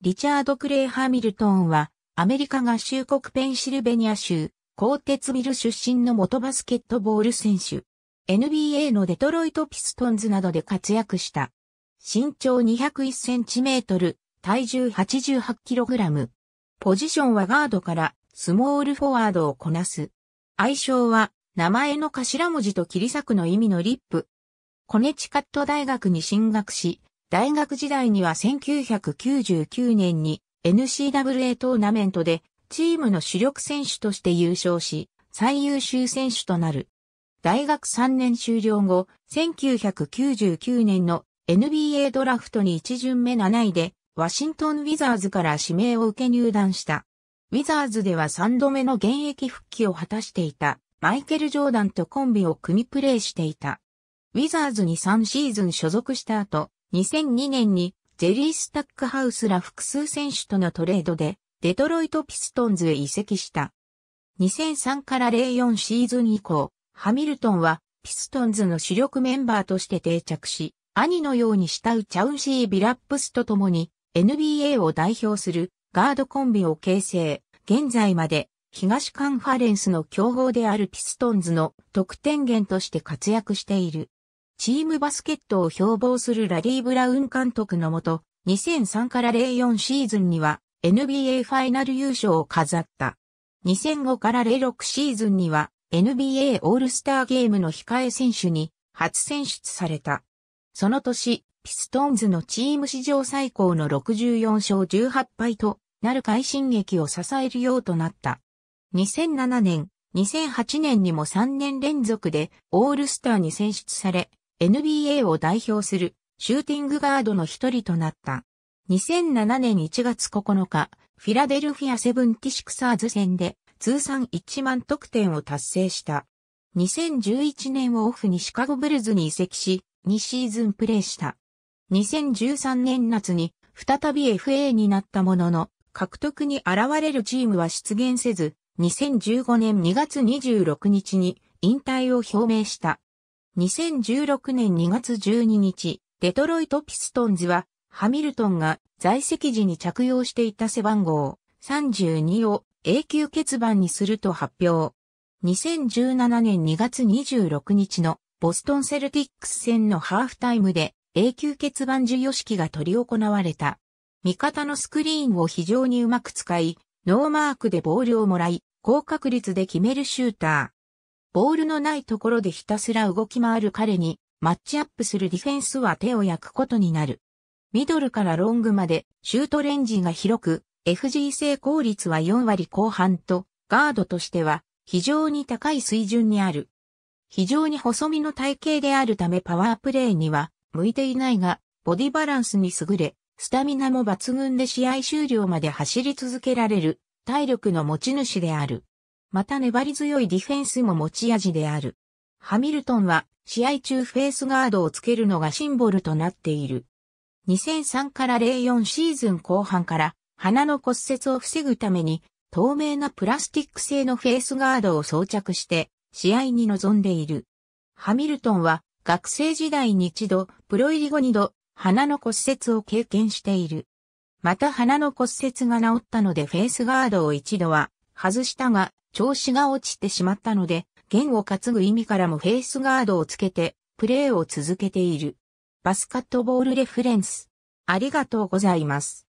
リチャード・クレイ・ハミルトンは、アメリカ合衆国ペンシルベニア州、コーテツビル出身の元バスケットボール選手。NBA のデトロイト・ピストンズなどで活躍した。身長2 0 1トル、体重8 8ラム。ポジションはガードからスモールフォワードをこなす。愛称は名前の頭文字と切り裂くの意味のリップ。コネチカット大学に進学し、大学時代には1999年に n c w a トーナメントでチームの主力選手として優勝し、最優秀選手となる。大学3年終了後、1999年の NBA ドラフトに一巡目7位で、ワシントン・ウィザーズから指名を受け入団した。ウィザーズでは3度目の現役復帰を果たしていた、マイケル・ジョーダンとコンビを組みプレーしていた。ウィザーズに3シーズン所属した後、2002年にジェリー・スタックハウスら複数選手とのトレードでデトロイト・ピストンズへ移籍した。2003から04シーズン以降、ハミルトンはピストンズの主力メンバーとして定着し、兄のように慕うチャウンシー・ビラップスと共に NBA を代表するガードコンビを形成。現在まで東カンファレンスの強豪であるピストンズの得点源として活躍している。チームバスケットを標榜するラリー・ブラウン監督のもと、2003から04シーズンには NBA ファイナル優勝を飾った。2005から06シーズンには NBA オールスターゲームの控え選手に初選出された。その年、ピストンズのチーム史上最高の64勝18敗となる快進撃を支えるようとなった。2007年、2008年にも3年連続でオールスターに選出され、NBA を代表するシューティングガードの一人となった。2007年1月9日、フィラデルフィアセブンティシクサーズ戦で通算1万得点を達成した。2011年をオフにシカゴブルズに移籍し、2シーズンプレーした。2013年夏に再び FA になったものの、獲得に現れるチームは出現せず、2015年2月26日に引退を表明した。2016年2月12日、デトロイト・ピストンズは、ハミルトンが在籍時に着用していた背番号32を永久欠番にすると発表。2017年2月26日のボストンセルティックス戦のハーフタイムで永久欠番授与式が執り行われた。味方のスクリーンを非常にうまく使い、ノーマークでボールをもらい、高確率で決めるシューター。ボールのないところでひたすら動き回る彼に、マッチアップするディフェンスは手を焼くことになる。ミドルからロングまで、シュートレンジが広く、FG 成功率は4割後半と、ガードとしては、非常に高い水準にある。非常に細身の体型であるためパワープレイには向いていないが、ボディバランスに優れ、スタミナも抜群で試合終了まで走り続けられる体力の持ち主である。また粘り強いディフェンスも持ち味である。ハミルトンは試合中フェースガードをつけるのがシンボルとなっている。2003から04シーズン後半から鼻の骨折を防ぐために透明なプラスチック製のフェースガードを装着して試合に臨んでいる。ハミルトンは学生時代に一度、プロ入り後二度、鼻の骨折を経験している。また鼻の骨折が治ったのでフェースガードを一度は外したが、調子が落ちてしまったので、弦を担ぐ意味からもフェイスガードをつけて、プレーを続けている。バスカットボールレフレンス。ありがとうございます。